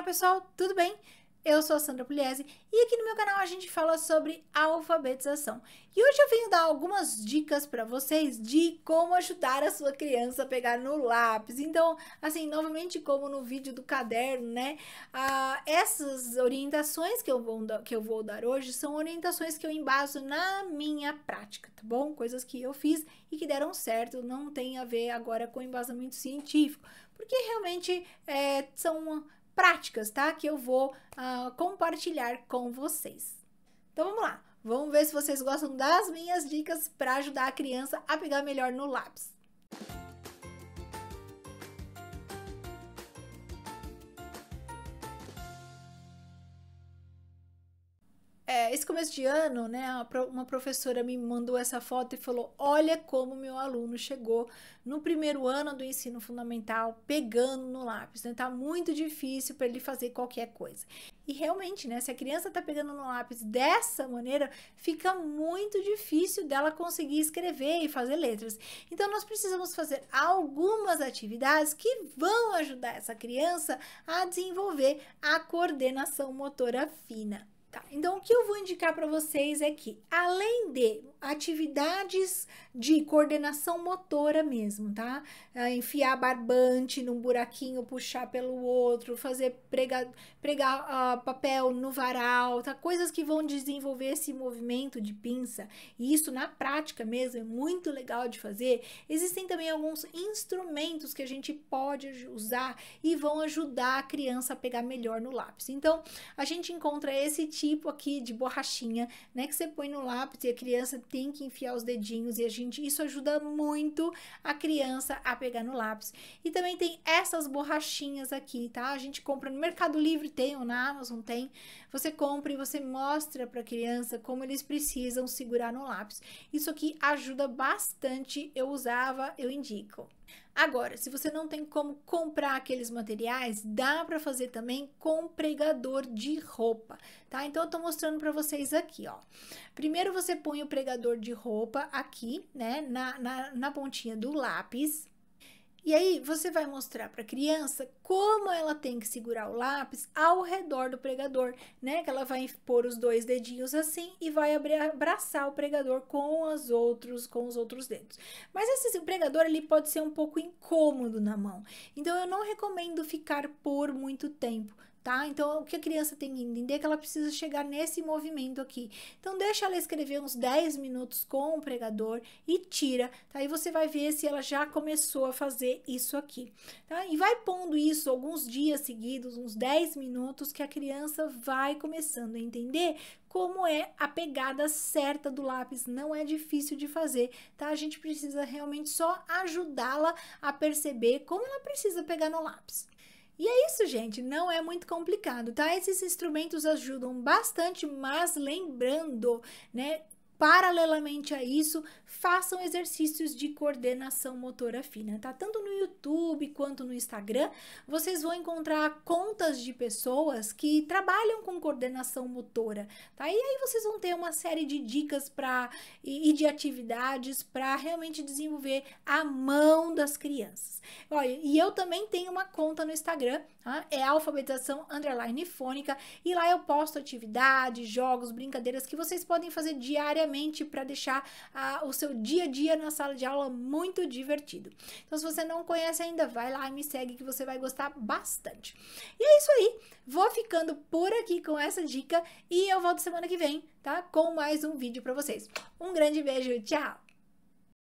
Olá pessoal, tudo bem? Eu sou a Sandra Pugliese e aqui no meu canal a gente fala sobre alfabetização. E hoje eu venho dar algumas dicas para vocês de como ajudar a sua criança a pegar no lápis. Então, assim, novamente como no vídeo do caderno, né? Ah, essas orientações que eu, vou, que eu vou dar hoje são orientações que eu embaso na minha prática, tá bom? Coisas que eu fiz e que deram certo, não tem a ver agora com embasamento científico. Porque realmente é, são práticas, tá? Que eu vou uh, compartilhar com vocês. Então vamos lá, vamos ver se vocês gostam das minhas dicas para ajudar a criança a pegar melhor no lápis. é, esse começo de ano, né, uma professora me mandou essa foto e falou: Olha como meu aluno chegou no primeiro ano do ensino fundamental pegando no lápis, né? Tá muito difícil para ele fazer qualquer coisa. E realmente, né, se a criança tá pegando no lápis dessa maneira, fica muito difícil dela conseguir escrever e fazer letras. Então, nós precisamos fazer algumas atividades que vão ajudar essa criança a desenvolver a coordenação motora fina. Tá, então, o que eu vou indicar para vocês é que, além de atividades de coordenação motora mesmo, tá? Ah, enfiar barbante num buraquinho, puxar pelo outro, fazer pregar pregar uh, papel no varal, tá? Coisas que vão desenvolver esse movimento de pinça. E isso, na prática mesmo, é muito legal de fazer. Existem também alguns instrumentos que a gente pode usar e vão ajudar a criança a pegar melhor no lápis. Então, a gente encontra esse tipo tipo aqui de borrachinha, né? Que você põe no lápis e a criança tem que enfiar os dedinhos e a gente isso ajuda muito a criança a pegar no lápis. E também tem essas borrachinhas aqui, tá? A gente compra no Mercado Livre tem ou na Amazon tem. Você compra e você mostra para a criança como eles precisam segurar no lápis. Isso aqui ajuda bastante. Eu usava, eu indico. Agora, se você não tem como comprar aqueles materiais, dá para fazer também com pregador de roupa, tá? Então, eu tô mostrando para vocês aqui, ó. Primeiro, você põe o pregador de roupa aqui, né, na, na, na pontinha do lápis, e aí você vai mostrar para a criança como ela tem que segurar o lápis ao redor do pregador, né? Que ela vai pôr os dois dedinhos assim e vai abraçar o pregador com os outros, com os outros dedos. Mas esse pregador ele pode ser um pouco incômodo na mão. Então eu não recomendo ficar por muito tempo tá? Então, o que a criança tem que entender é que ela precisa chegar nesse movimento aqui. Então, deixa ela escrever uns 10 minutos com o pregador e tira, tá? Aí você vai ver se ela já começou a fazer isso aqui, tá? E vai pondo isso alguns dias seguidos, uns 10 minutos, que a criança vai começando a entender como é a pegada certa do lápis, não é difícil de fazer, tá? A gente precisa realmente só ajudá-la a perceber como ela precisa pegar no lápis. E é isso, gente, não é muito complicado, tá? Esses instrumentos ajudam bastante, mas lembrando, né, Paralelamente a isso, façam exercícios de coordenação motora fina, tá? Tanto no YouTube quanto no Instagram, vocês vão encontrar contas de pessoas que trabalham com coordenação motora, tá? E aí vocês vão ter uma série de dicas para e, e de atividades para realmente desenvolver a mão das crianças. Olha, e eu também tenho uma conta no Instagram, tá? é alfabetização underline fônica, e lá eu posto atividades, jogos, brincadeiras que vocês podem fazer diariamente para deixar a, o seu dia a dia na sala de aula muito divertido. Então, se você não conhece ainda, vai lá e me segue que você vai gostar bastante. E é isso aí. Vou ficando por aqui com essa dica e eu volto semana que vem, tá? Com mais um vídeo para vocês. Um grande beijo, tchau!